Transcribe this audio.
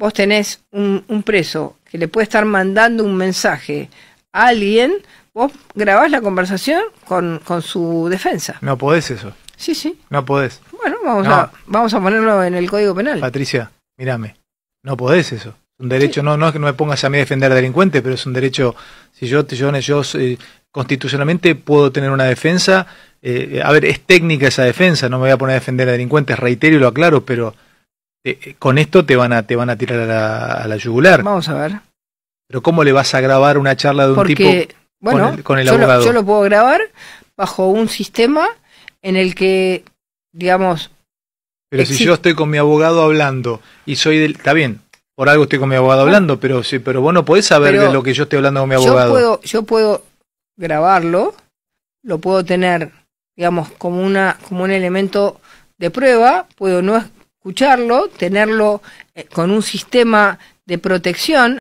vos tenés un, preso que le puede estar mandando un mensaje a alguien, vos grabás la conversación con, con su defensa. No podés eso. Sí, sí. No podés. Bueno, vamos, a, vamos a ponerlo en el Código Penal. Patricia, mírame. No podés eso. Un derecho, no, no es que no me pongas a mí a defender a delincuentes, pero es un derecho. Si yo, yo, yo eh, constitucionalmente puedo tener una defensa, eh, a ver, es técnica esa defensa, no me voy a poner a defender a delincuentes, reitero y lo aclaro, pero eh, con esto te van a, te van a tirar a la, a yugular. Vamos a ver. Pero ¿cómo le vas a grabar una charla de un tipo bueno, con el, abogado? Lo, yo lo puedo grabar bajo un sistema en el que, digamos... Pero si yo estoy con mi abogado hablando y soy del... Está bien, por algo estoy con mi abogado ah. hablando, pero sí, pero vos no podés saber de lo que yo estoy hablando con mi abogado. Yo puedo, yo puedo grabarlo, lo puedo tener, digamos, como una, como un elemento de prueba, puedo no escucharlo, tenerlo eh, con un sistema de protección